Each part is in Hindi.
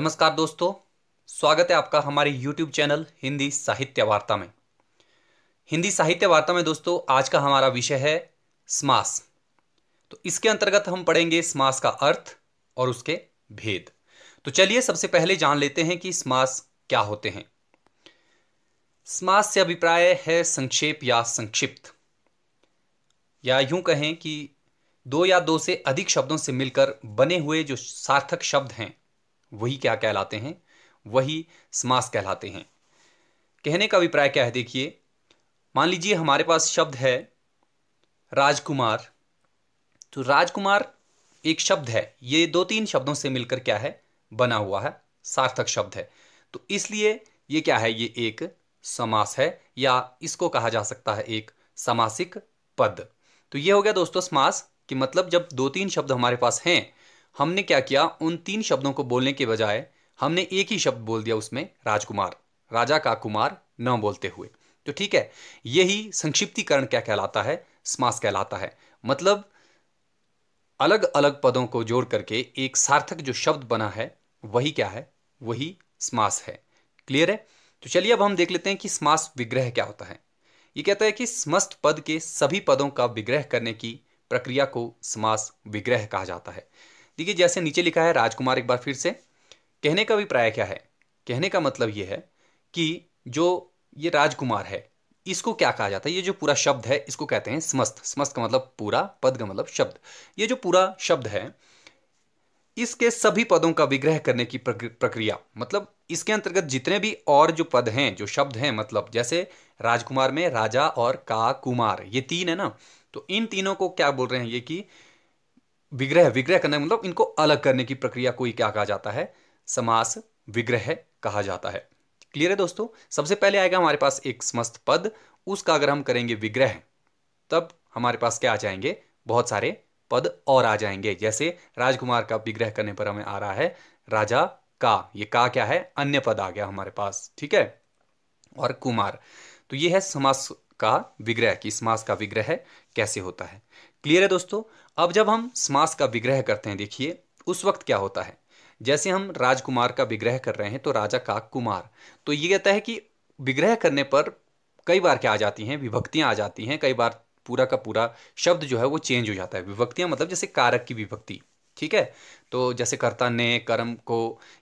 नमस्कार दोस्तों स्वागत है आपका हमारे YouTube चैनल हिंदी साहित्य वार्ता में हिंदी साहित्य वार्ता में दोस्तों आज का हमारा विषय है स्मास तो इसके अंतर्गत हम पढ़ेंगे स्मास का अर्थ और उसके भेद तो चलिए सबसे पहले जान लेते हैं कि स्मास क्या होते हैं स्मास से अभिप्राय है संक्षेप या संक्षिप्त या यूं कहें कि दो या दो से अधिक शब्दों से मिलकर बने हुए जो सार्थक शब्द हैं वही क्या कहलाते हैं वही समास कहलाते हैं कहने का अभिप्राय क्या है देखिए मान लीजिए हमारे पास शब्द है राजकुमार तो राजकुमार एक शब्द है ये दो तीन शब्दों से मिलकर क्या है बना हुआ है सार्थक शब्द है तो इसलिए ये क्या है ये एक समास है या इसको कहा जा सकता है एक समासिक पद तो ये हो गया दोस्तों समास कि मतलब जब दो तीन शब्द हमारे पास हैं हमने क्या किया उन तीन शब्दों को बोलने के बजाय हमने एक ही शब्द बोल दिया उसमें राजकुमार राजा का कुमार न बोलते हुए तो ठीक है यही संक्षिप्तीकरण क्या कहलाता है स्मास कहलाता है मतलब अलग अलग पदों को जोड़ करके एक सार्थक जो शब्द बना है वही क्या है वही स्मास है क्लियर है तो चलिए अब हम देख लेते हैं कि स्मास विग्रह क्या होता है ये कहता है कि समस्त पद के सभी पदों का विग्रह करने की प्रक्रिया को समास विग्रह कहा जाता है देखिए जैसे नीचे लिखा है राजकुमार एक बार फिर से कहने का अभिप्राय क्या है कहने का मतलब ये है कि जो ये राजकुमार है इसको क्या कहा जाता है ये जो पूरा शब्द है इसको कहते हैं समस्त समस्त का मतलब पूरा पद का मतलब शब्द ये जो पूरा शब्द है इसके सभी पदों का विग्रह करने की प्रक्रिया मतलब इसके अंतर्गत जितने भी और जो पद हैं जो शब्द हैं मतलब जैसे राजकुमार में राजा और का कुमार ये तीन है ना तो इन तीनों को क्या बोल रहे हैं ये कि विग्रह विग्रह करने मतलब इनको अलग करने की प्रक्रिया को ही क्या कहा जाता है समास विग्रह कहा जाता है क्लियर है दोस्तों सबसे पहले आएगा हमारे पास एक समस्त पद उसका अगर हम करेंगे विग्रह तब हमारे पास क्या आ जाएंगे बहुत सारे पद और आ जाएंगे जैसे राजकुमार का विग्रह करने पर हमें आ रहा है राजा का ये का क्या है अन्य पद आ गया हमारे पास ठीक है और कुमार तो ये है समास का विग्रह कि समास का विग्रह कैसे होता है क्लियर है दोस्तों अब जब हम समास का विग्रह करते हैं देखिए उस वक्त क्या होता है जैसे हम राजकुमार का विग्रह कर रहे हैं तो राजा काक कुमार तो ये कहता है कि विग्रह करने पर कई बार क्या आ जाती हैं विभक्तियाँ आ जाती हैं कई बार पूरा का पूरा शब्द जो है वो चेंज हो जाता है विभक्तियाँ मतलब जैसे कारक की विभक्ति ठीक है तो जैसे कर्ता ने कर्म को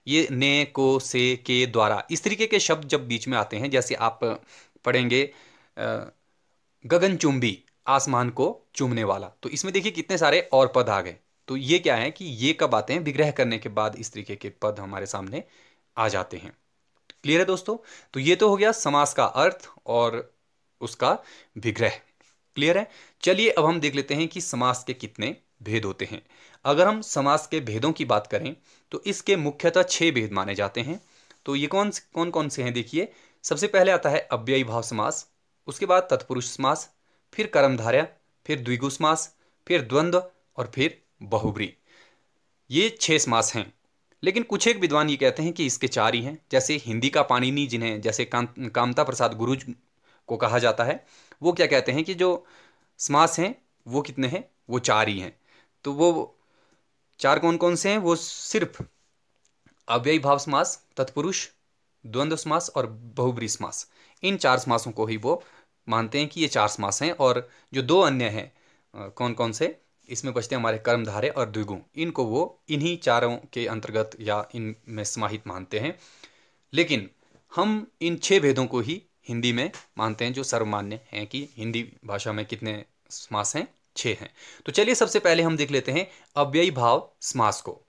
ये ने को से के द्वारा इस तरीके के शब्द जब बीच में आते हैं जैसे आप पढ़ेंगे गगनचुंबी आसमान को चूमने वाला तो इसमें देखिए कितने सारे और पद आ गए तो ये क्या है कि ये कब आते हैं विग्रह करने के बाद इस तरीके के पद हमारे सामने आ जाते हैं क्लियर है दोस्तों तो ये तो हो गया समास का अर्थ और उसका विग्रह क्लियर है चलिए अब हम देख लेते हैं कि समास के कितने भेद होते हैं अगर हम समास के भेदों की बात करें तो इसके मुख्यतः छह भेद माने जाते हैं तो ये कौन कौन कौन से हैं देखिए सबसे पहले आता है अव्ययी भाव समास उसके बाद तत्पुरुष समास फिर कर्मधारय फिर मास फिर द्वंद्व और फिर बहुब्री ये छह समास हैं लेकिन कुछ एक विद्वान ये कहते हैं कि इसके चार ही हैं जैसे हिंदी का पाणिनी जिन्हें जैसे काम कामता प्रसाद गुरुज को कहा जाता है वो क्या कहते हैं कि जो समास हैं वो कितने हैं वो चार ही हैं तो वो चार कौन कौन से हैं वो सिर्फ अव्ययी भाव समास तत्पुरुष द्वंद्व समास और बहुब्री समास इन चार समासों को ही वो मानते हैं कि ये चार समास हैं और जो दो अन्य हैं कौन कौन से इसमें बचते हैं हमारे कर्मधारे और द्विगुण इनको वो इन्हीं चारों के अंतर्गत या इन में समाहित मानते हैं लेकिन हम इन छह भेदों को ही हिंदी में मानते हैं जो सर्वमान्य हैं कि हिंदी भाषा में कितने समास हैं छः हैं तो चलिए सबसे पहले हम देख लेते हैं अव्ययी भाव समास को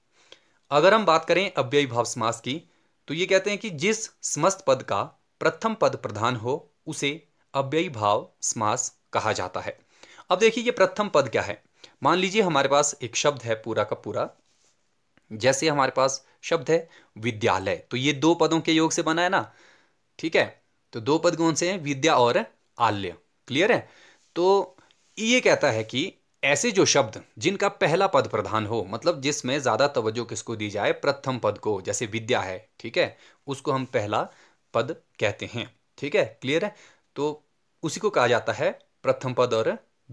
अगर हम बात करें अव्ययी भाव समास की तो ये कहते हैं कि जिस समस्त पद का प्रथम पद प्रधान हो उसे अव्ययी भाव समास कहा जाता है अब देखिए ये प्रथम पद क्या है मान लीजिए हमारे पास एक शब्द है पूरा का पूरा जैसे हमारे पास शब्द है विद्यालय तो ये दो पदों के योग से बना है ना ठीक है तो दो पद कौन से हैं विद्या और आल्य क्लियर है तो ये कहता है कि ऐसे जो शब्द जिनका पहला पद प्रधान हो मतलब जिसमें ज़्यादा तवज्जो किसको दी जाए प्रथम पद को जैसे विद्या है ठीक है उसको हम पहला पद कहते हैं ठीक है क्लियर है तो उसी को कहा जाता है प्रथम पद और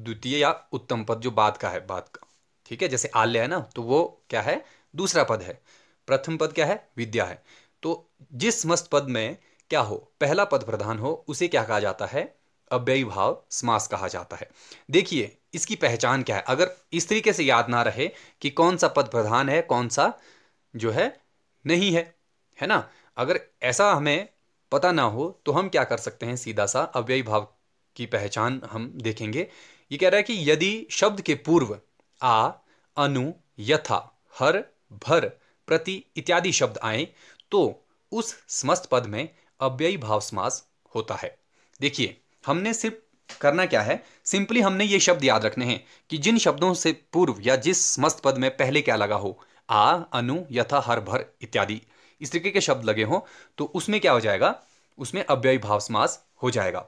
द्वितीय या उत्तम पद जो बाद का है बाद का ठीक है जैसे आल्य है ना तो वो क्या है दूसरा पद है प्रथम पद क्या है विद्या है तो जिस समस्त पद में क्या हो पहला पद प्रधान हो उसे क्या कहा जाता है अव्ययी भाव समास कहा जाता है देखिए इसकी पहचान क्या है अगर इस तरीके से याद ना रहे कि कौन सा पद प्रधान है कौन सा जो है नहीं है है ना अगर ऐसा हमें पता ना हो तो हम क्या कर सकते हैं सीधा सा अव्ययी भाव की पहचान हम देखेंगे ये कह रहा है कि यदि शब्द के पूर्व आ अनु यथा हर भर प्रति इत्यादि शब्द आए तो उस समस्त पद में अव्ययी भाव समास होता है देखिए हमने सिर्फ करना क्या है सिंपली हमने ये शब्द याद रखने हैं कि जिन शब्दों से पूर्व या जिस समस्त पद में पहले क्या लगा हो आ अनु यथा हर भर इत्यादि इस तरीके के शब्द लगे हों तो उसमें क्या हो जाएगा उसमें अव्ययी भाव समास हो जाएगा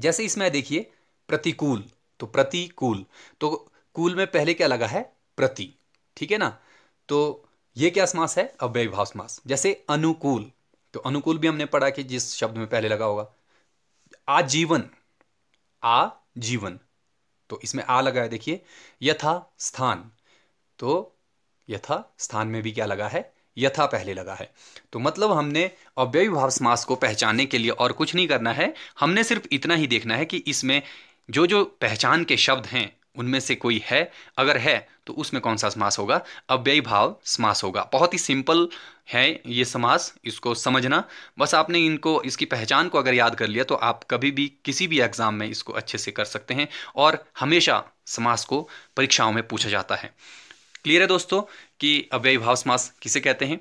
जैसे इसमें देखिए प्रतिकूल तो प्रतिकूल तो कूल में पहले क्या लगा है प्रति ठीक है ना तो ये क्या समास है अव्यय समास जैसे अनुकूल तो अनुकूल भी हमने पढ़ा कि जिस शब्द में पहले लगा होगा आजीवन आ जीवन तो इसमें आ लगा है देखिए यथा स्थान तो यथा स्थान में भी क्या लगा है यथा पहले लगा है तो मतलब हमने अव्ययी भाव समास को पहचानने के लिए और कुछ नहीं करना है हमने सिर्फ इतना ही देखना है कि इसमें जो जो पहचान के शब्द हैं उनमें से कोई है अगर है तो उसमें कौन सा समास होगा अव्ययी भाव समास होगा बहुत ही सिंपल है ये समास इसको समझना बस आपने इनको इसकी पहचान को अगर याद कर लिया तो आप कभी भी किसी भी एग्ज़ाम में इसको अच्छे से कर सकते हैं और हमेशा समास को परीक्षाओं में पूछा जाता है क्लियर है दोस्तों कि भाव समास किसे कहते हैं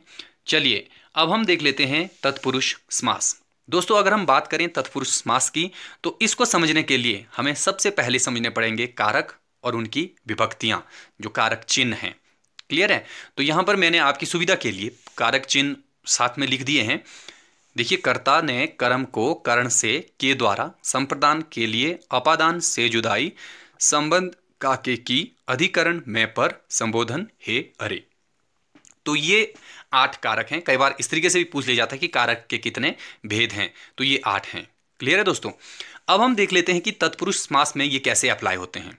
चलिए अब हम देख लेते हैं तत्पुरुष समास दोस्तों अगर हम बात करें तत्पुरुष समास की तो इसको समझने के लिए हमें सबसे पहले समझने पड़ेंगे कारक और उनकी विभक्तियां जो कारक चिन्ह हैं क्लियर है तो यहां पर मैंने आपकी सुविधा के लिए कारक चिन्ह साथ में लिख दिए हैं देखिए कर्ता ने कर्म को कर्ण से के द्वारा संप्रदान के लिए अपादान से जुदाई संबंध काके की अधिकरण में पर संबोधन हे अरे तो ये आठ कारक हैं कई बार इस तरीके से भी पूछ लिया जाता है कि कारक के कितने भेद हैं तो ये आठ हैं क्लियर है दोस्तों अब हम देख लेते हैं कि तत्पुरुष समास में ये कैसे अप्लाई होते हैं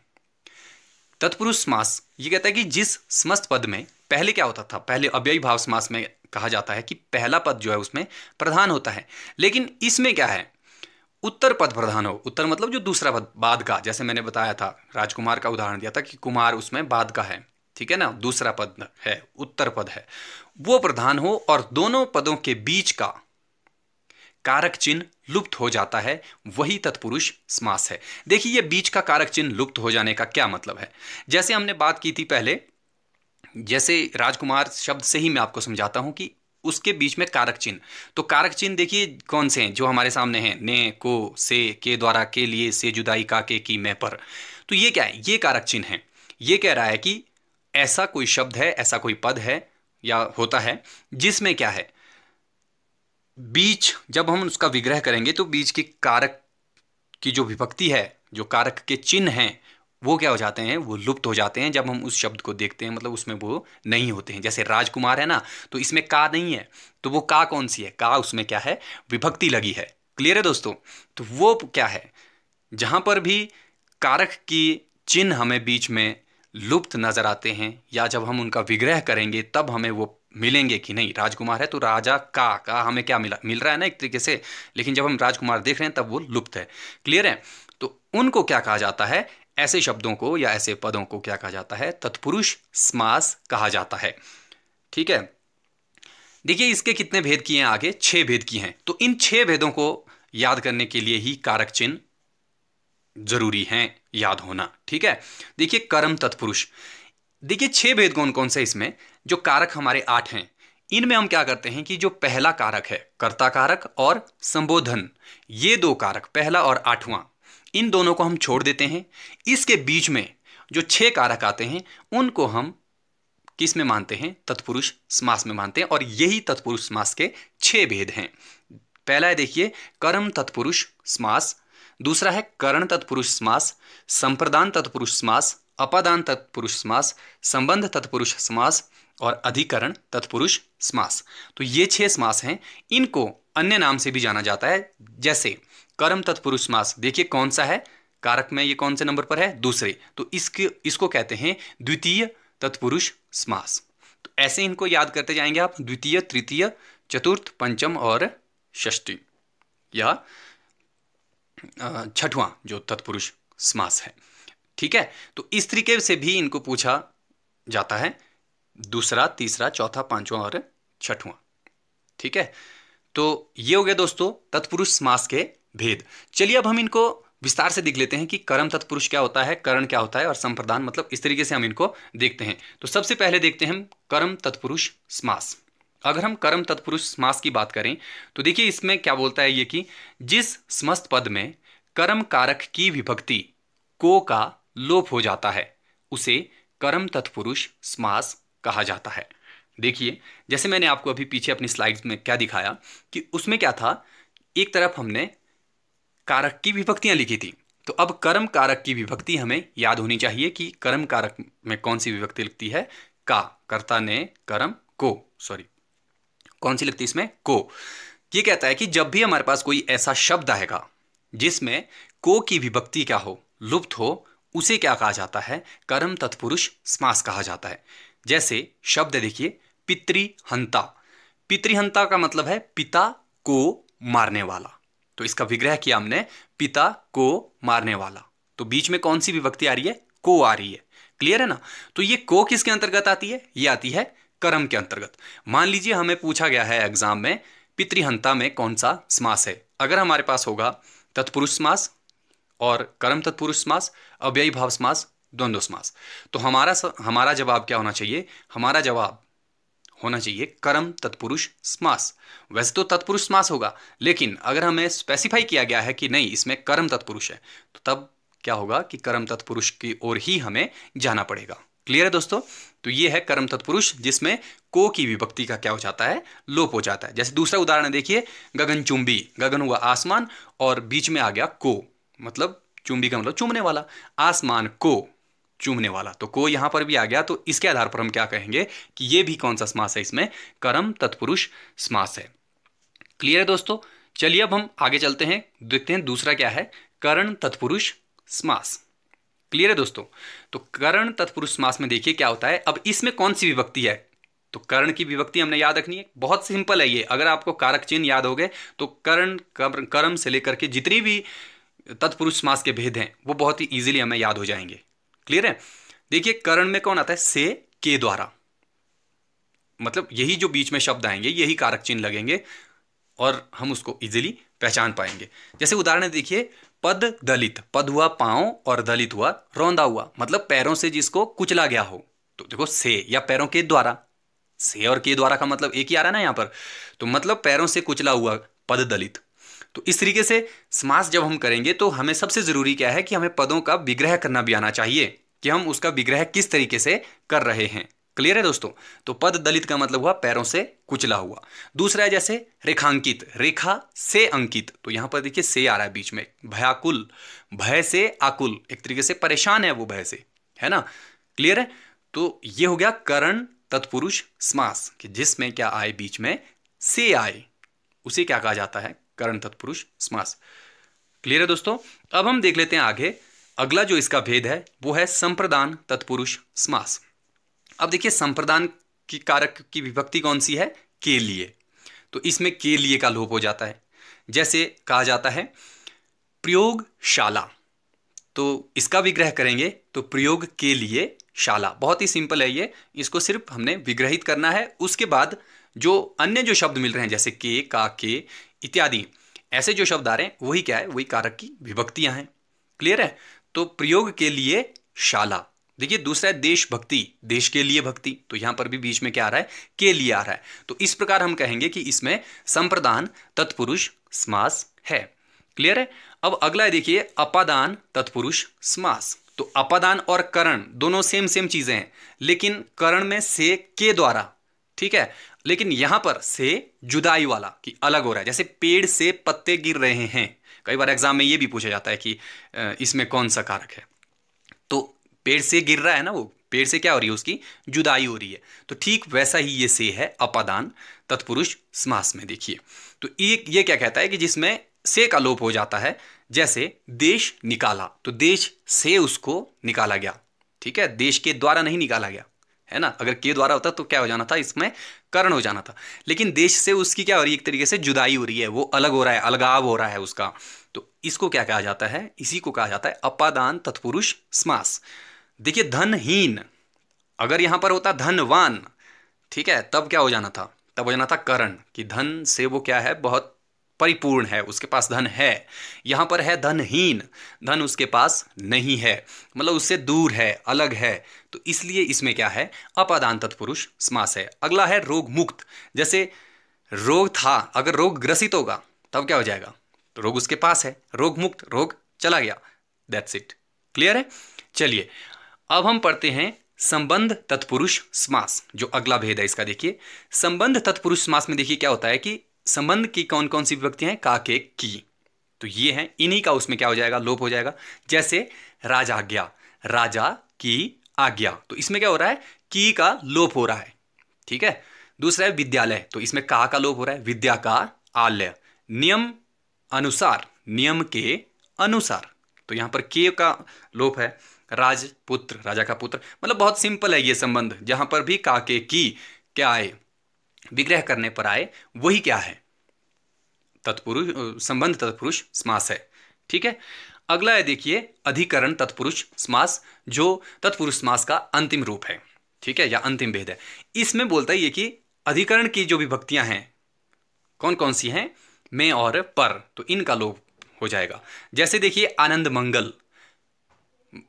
तत्पुरुष समास ये कहता है कि जिस समस्त पद में पहले क्या होता था पहले अव्ययी भाव समास में कहा जाता है कि पहला पद जो है उसमें प्रधान होता है लेकिन इसमें क्या है उत्तर पद प्रधान हो उत्तर मतलब जो दूसरा पद बाद का जैसे मैंने बताया था राजकुमार का उदाहरण दिया था कि कुमार उसमें बाद का है ठीक है ना दूसरा पद है उत्तर पद है वो प्रधान हो और दोनों पदों के बीच का कारक चिन्ह लुप्त हो जाता है वही तत्पुरुष समास है देखिए ये बीच का कारक चिन्ह लुप्त हो जाने का क्या मतलब है जैसे हमने बात की थी पहले जैसे राजकुमार शब्द से ही मैं आपको समझाता हूं कि उसके बीच में कारक चिन्ह तो कारक चिन्ह देखिए कौन से हैं जो हमारे सामने हैं ने को से के द्वारा के लिए से जुदाई का के की मैं पर तो ये क्या है ये कारक चिन्ह है ये कह रहा है कि ऐसा कोई शब्द है ऐसा कोई पद है या होता है जिसमें क्या है बीच जब हम उसका विग्रह करेंगे तो बीच के कारक की जो विभक्ति है जो कारक के चिन्ह हैं वो क्या हो जाते हैं वो लुप्त हो जाते हैं जब हम उस शब्द को देखते हैं मतलब उसमें वो नहीं होते हैं जैसे राजकुमार है ना तो इसमें का नहीं है तो वो का कौन सी है का उसमें क्या है विभक्ति लगी है क्लियर है दोस्तों तो वो क्या है जहाँ पर भी कारक की चिन्ह हमें बीच में लुप्त नज़र आते हैं या जब हम उनका विग्रह करेंगे तब हमें वो मिलेंगे कि नहीं राजकुमार है तो राजा का का हमें क्या मिला मिल रहा है ना एक तरीके से लेकिन जब हम राजकुमार देख रहे हैं तब वो लुप्त है क्लियर है तो उनको क्या कहा जाता है ऐसे शब्दों को या ऐसे पदों को क्या कहा जाता है तत्पुरुष समास कहा जाता है ठीक है देखिए इसके कितने भेद किए हैं आगे छह भेद किए हैं तो इन छह भेदों को याद करने के लिए ही कारक चिन्ह जरूरी हैं याद होना ठीक है देखिए कर्म तत्पुरुष देखिए छह भेद कौन कौन से इसमें जो कारक हमारे आठ हैं इनमें हम क्या करते हैं कि जो पहला कारक है कर्ता कारक और संबोधन ये दो कारक पहला और आठवां इन दोनों को हम छोड़ देते हैं इसके बीच में जो छह कारक आते हैं उनको हम किस में मानते हैं तत्पुरुष समास में मानते हैं और यही तत्पुरुष समास के छह भेद हैं पहला है देखिए कर्म तत्पुरुष समास दूसरा है करण तत्पुरुष समास संप्रदान तत्पुरुष समास अपादान तत्पुरुष समास संबंध तत्पुरुष समास और अधिकरण तत्पुरुष समास तो ये छह समास हैं इनको अन्य नाम से भी जाना जाता है जैसे कर्म तत्पुरुष मास देखिए कौन सा है कारक में ये कौन से नंबर पर है दूसरे तो इसके इसको कहते हैं द्वितीय तत्पुरुष समास तो ऐसे इनको याद करते जाएंगे आप द्वितीय तृतीय चतुर्थ पंचम और षष्टी या छठवां जो तत्पुरुष समास है ठीक है तो इस तरीके से भी इनको पूछा जाता है दूसरा तीसरा चौथा पांचवा और छठवां ठीक है तो ये हो गया दोस्तों तत्पुरुष समास के भेद चलिए अब हम इनको विस्तार से देख लेते हैं कि कर्म तत्पुरुष क्या होता है करण क्या होता है और संप्रदान मतलब इस तरीके से हम इनको देखते हैं तो सबसे पहले देखते हैं हम कर्म तत्पुरुष समास अगर हम कर्म तत्पुरुष समास की बात करें तो देखिए इसमें क्या बोलता है ये कि जिस समस्त पद में कर्म कारक की विभक्ति को का लोप हो जाता है उसे कर्म तत्पुरुष समास कहा जाता है देखिए जैसे मैंने आपको अभी पीछे अपनी स्लाइड्स में क्या दिखाया कि उसमें क्या था एक तरफ हमने कारक की विभक्तियां लिखी थी तो अब कर्म कारक की विभक्ति हमें याद होनी चाहिए कि कर्म कारक में कौन सी विभक्ति लिखती है का कर्ता ने कर्म को सॉरी कौन सी लिखती इसमें को ये कहता है कि जब भी हमारे पास कोई ऐसा शब्द आएगा जिसमें को की विभक्ति क्या हो लुप्त हो उसे क्या कहा जाता है कर्म तत्पुरुष समास कहा जाता है जैसे शब्द देखिए पितृहंता पितृहंता का मतलब है पिता को मारने वाला तो इसका विग्रह किया हमने पिता को मारने वाला तो बीच में कौन सी विभक्ति आ रही है को आ रही है क्लियर है ना तो ये को किसके अंतर्गत आती है ये आती है कर्म के अंतर्गत मान लीजिए हमें पूछा गया है एग्जाम में पितृहंता में कौन सा समास है अगर हमारे पास होगा तत्पुरुष समास और कर्म तत्पुरुष समास अव्ययी भाव समास द्वंद्व समास तो हमारा हमारा जवाब क्या होना चाहिए हमारा जवाब होना चाहिए कर्म तत्पुरुष समास वैसे तो तत्पुरुष स्मास होगा लेकिन अगर हमें स्पेसिफाई किया गया है कि नहीं इसमें कर्म तत्पुरुष है तो तब क्या होगा कि कर्म तत्पुरुष की ओर ही हमें जाना पड़ेगा क्लियर है दोस्तों तो ये है कर्म तत्पुरुष जिसमें को की विभक्ति का क्या हो जाता है लोप हो जाता है जैसे दूसरा उदाहरण देखिए गगन चुंबी गगन हुआ आसमान और बीच में आ गया को मतलब चुंबी का मतलब चुमने वाला आसमान को चूमने वाला तो को यहाँ पर भी आ गया तो इसके आधार पर हम क्या कहेंगे कि ये भी कौन सा समास है इसमें कर्म तत्पुरुष समास है क्लियर है दोस्तों चलिए अब हम आगे चलते हैं देखते हैं दूसरा क्या है करण तत्पुरुष समास क्लियर है दोस्तों तो करण तत्पुरुष समास में देखिए क्या होता है अब इसमें कौन सी विभक्ति है तो कर्ण की विभक्ति हमने याद रखनी है बहुत सिंपल है ये अगर आपको कारक चिन्ह याद हो गए तो कर्ण कर्म से लेकर के जितनी भी तत्पुरुष समास के भेद हैं वो बहुत ही ईजिली हमें याद हो जाएंगे क्लियर है देखिए करण में कौन आता है से के द्वारा मतलब यही जो बीच में शब्द आएंगे यही कारक चिन्ह लगेंगे और हम उसको इजिली पहचान पाएंगे जैसे उदाहरण देखिए पद दलित पद हुआ पांव और दलित हुआ रौंदा हुआ मतलब पैरों से जिसको कुचला गया हो तो देखो से या पैरों के द्वारा से और के द्वारा का मतलब एक ही आ रहा है ना यहां पर तो मतलब पैरों से कुचला हुआ पद दलित तो इस तरीके से समास जब हम करेंगे तो हमें सबसे ज़रूरी क्या है कि हमें पदों का विग्रह करना भी आना चाहिए कि हम उसका विग्रह किस तरीके से कर रहे हैं क्लियर है दोस्तों तो पद दलित का मतलब हुआ पैरों से कुचला हुआ दूसरा है जैसे रेखांकित रेखा से अंकित तो यहां पर देखिए से आ रहा है बीच में भयाकुल भय से आकुल एक तरीके से परेशान है वो भय से है ना क्लियर है तो ये हो गया करण तत्पुरुष समास कि जिसमें क्या आए बीच में से आए उसे क्या कहा जाता है करण तत्पुरुष समास क्लियर है दोस्तों अब हम देख लेते हैं आगे अगला जो इसका भेद है वो है संप्रदान तत्पुरुष समास अब देखिए संप्रदान की कारक की विभक्ति कौन सी है के लिए तो इसमें के लिए का लोप हो जाता है जैसे कहा जाता है प्रयोगशाला तो इसका विग्रह करेंगे तो प्रयोग के लिए शाला बहुत ही सिंपल है ये इसको सिर्फ हमने विग्रहित करना है उसके बाद जो अन्य जो शब्द मिल रहे हैं जैसे के का के इत्यादि ऐसे जो शब्द आ रहे हैं वही क्या है वही कारक की विभक्तियां हैं क्लियर है तो प्रयोग के लिए शाला देखिए दूसरा है देशभक्ति देश के लिए भक्ति तो यहां पर भी बीच में क्या आ रहा है के लिए आ रहा है तो इस प्रकार हम कहेंगे कि इसमें संप्रदान तत्पुरुष समास है क्लियर है अब अगला है देखिए अपादान तत्पुरुष समास तो अपादान और करण दोनों सेम सेम चीजें हैं लेकिन करण में से के द्वारा ठीक है लेकिन यहां पर से जुदाई वाला कि अलग हो रहा है जैसे पेड़ से पत्ते गिर रहे हैं कई बार एग्जाम में ये भी पूछा जाता है कि इसमें कौन सा कारक है तो पेड़ से गिर रहा है ना वो पेड़ से क्या हो रही है उसकी जुदाई हो रही है तो ठीक वैसा ही ये से है अपादान तत्पुरुष समास में देखिए तो एक ये क्या कहता है कि जिसमें से का लोप हो जाता है जैसे देश निकाला तो देश से उसको निकाला गया ठीक है देश के द्वारा नहीं निकाला गया है ना अगर के द्वारा होता तो क्या हो जाना था इसमें करण हो जाना था लेकिन देश से उसकी क्या हो रही है एक तरीके से जुदाई हो रही है वो अलग हो रहा है अलगाव हो रहा है उसका इसको क्या कहा जाता है इसी को कहा जाता है अपादान तत्पुरुष समास देखिए धनहीन अगर यहां पर होता धनवान ठीक है तब क्या हो जाना था तब हो जाना था करण कि धन से वो क्या है बहुत परिपूर्ण है उसके पास धन है यहां पर है धनहीन धन उसके पास नहीं है मतलब उससे दूर है अलग है तो इसलिए इसमें क्या है अपादान तत्पुरुष समास है अगला है रोग मुक्त जैसे रोग था अगर रोग ग्रसित होगा तब क्या हो जाएगा तो रोग उसके पास है रोग मुक्त रोग चला गया दैट्स इट क्लियर है चलिए अब हम पढ़ते हैं संबंध तत्पुरुष समास जो अगला भेद है इसका देखिए संबंध तत्पुरुष समास में देखिए क्या होता है कि संबंध की कौन कौन सी विभक्ति है काके की तो ये है इन्हीं का उसमें क्या हो जाएगा लोप हो जाएगा जैसे राजा आज्ञा राजा की आज्ञा तो इसमें क्या हो रहा है की का लोप हो रहा है ठीक है दूसरा है विद्यालय तो इसमें का का लोप हो रहा है विद्या का आलय नियम अनुसार नियम के अनुसार तो यहाँ पर के का लोप है राजपुत्र राजा का पुत्र मतलब बहुत सिंपल है ये संबंध जहाँ पर भी काके की क्या आए विग्रह करने पर आए वही क्या है तत्पुरुष संबंध तत्पुरुष समास है ठीक है अगला है देखिए अधिकरण तत्पुरुष समास जो तत्पुरुष समास का अंतिम रूप है ठीक है या अंतिम भेद है इसमें बोलता है ये कि अधिकरण की जो विभक्तियां हैं कौन कौन सी हैं में और पर तो इनका लोप हो जाएगा जैसे देखिए आनंद मंगल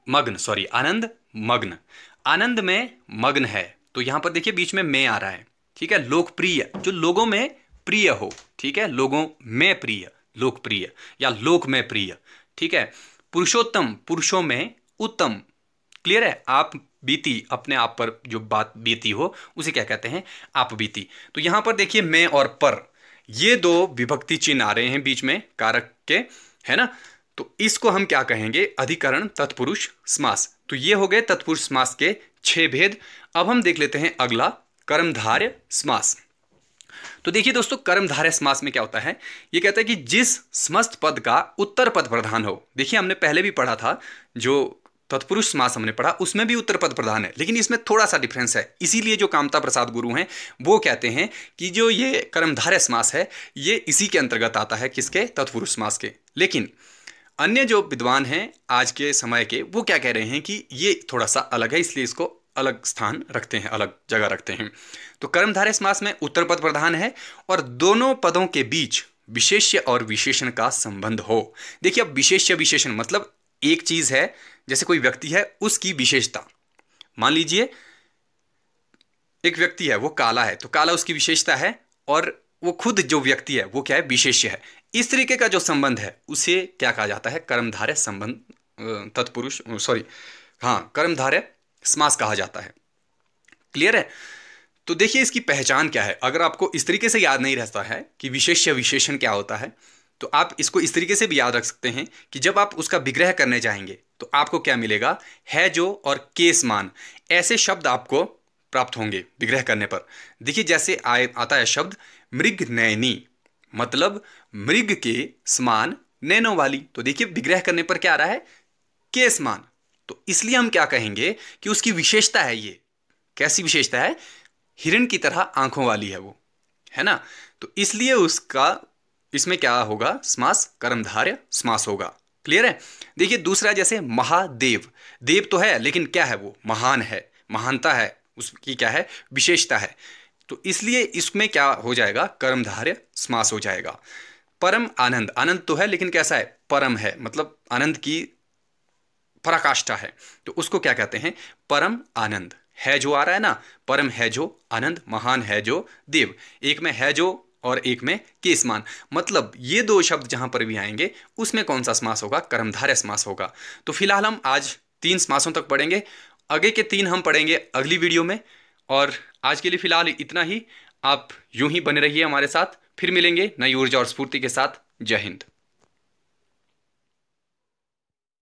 मग्न सॉरी आनंद मग्न आनंद में मग्न है तो यहां पर देखिए बीच में मैं आ रहा है ठीक है लोकप्रिय जो लोगों में प्रिय हो ठीक है लोगों में प्रिय लोकप्रिय या लोक में प्रिय ठीक है पुरुषोत्तम पुरुषों में उत्तम क्लियर है आप बीती अपने आप पर जो बात बीती हो उसे क्या कहते हैं आप बीती तो यहां पर देखिए मैं और पर ये दो विभक्ति चिन्ह आ रहे हैं बीच में कारक के है ना तो इसको हम क्या कहेंगे अधिकरण तत्पुरुष समास तो ये हो गए तत्पुरुष समास के छह भेद अब हम देख लेते हैं अगला कर्मधार्य समास तो देखिए दोस्तों कर्मधार्य समास में क्या होता है ये कहता है कि जिस समस्त पद का उत्तर पद प्रधान हो देखिए हमने पहले भी पढ़ा था जो तत्पुरुष समास हमने पढ़ा उसमें भी उत्तर पद प्रधान है लेकिन इसमें थोड़ा सा डिफरेंस है इसीलिए जो कामता प्रसाद गुरु हैं वो कहते हैं कि जो ये कर्मधारय समास है ये इसी के अंतर्गत आता है किसके तत्पुरुष समास के लेकिन अन्य जो विद्वान हैं आज के समय के वो क्या कह रहे हैं कि ये थोड़ा सा अलग है इसलिए इसको अलग स्थान रखते हैं अलग जगह रखते हैं तो कर्मधारय समास में उत्तर पद प्रधान है और दोनों पदों के बीच विशेष्य और विशेषण का संबंध हो देखिए अब विशेष्य विशेषण मतलब एक चीज़ है जैसे कोई व्यक्ति है उसकी विशेषता मान लीजिए एक व्यक्ति है वो काला है तो काला उसकी विशेषता है और वो खुद जो व्यक्ति है वो क्या है विशेष्य है इस तरीके का जो संबंध है उसे क्या कहा जाता है कर्मधारय संबंध तत्पुरुष सॉरी हाँ कर्मधारय समास कहा जाता है क्लियर है तो देखिए इसकी पहचान क्या है अगर आपको इस तरीके से याद नहीं रहता है कि विशेष्य विशेषण क्या होता है तो आप इसको इस तरीके से भी याद रख सकते हैं कि जब आप उसका विग्रह करने जाएंगे तो आपको क्या मिलेगा है जो और केस मान ऐसे शब्द आपको प्राप्त होंगे विग्रह करने पर देखिए जैसे आए आता है शब्द मृग नैनी मतलब मृग के समान नैनो वाली तो देखिए विग्रह करने पर क्या आ रहा है केस मान तो इसलिए हम क्या कहेंगे कि उसकी विशेषता है ये कैसी विशेषता है हिरण की तरह आंखों वाली है वो है ना तो इसलिए उसका इसमें क्या होगा स्मास कर्मधार्य स्मास होगा क्लियर है देखिए दूसरा जैसे महादेव देव तो है लेकिन क्या है वो महान है महानता है उसकी क्या है विशेषता है तो इसलिए इसमें क्या हो जाएगा कर्मधार्य समास हो जाएगा परम आनंद आनंद तो है लेकिन कैसा है परम है मतलब आनंद की पराकाष्ठा है तो उसको क्या कहते हैं परम आनंद है जो आ रहा है ना परम है जो आनंद महान है जो देव एक में है जो और एक में केसमान मतलब ये दो शब्द जहाँ पर भी आएंगे उसमें कौन सा समास होगा कर्मधारय समास होगा तो फिलहाल हम आज तीन समासों तक पढ़ेंगे आगे के तीन हम पढ़ेंगे अगली वीडियो में और आज के लिए फिलहाल इतना ही आप यूं ही बने रहिए हमारे साथ फिर मिलेंगे नई ऊर्जा और स्फूर्ति के साथ जय हिंद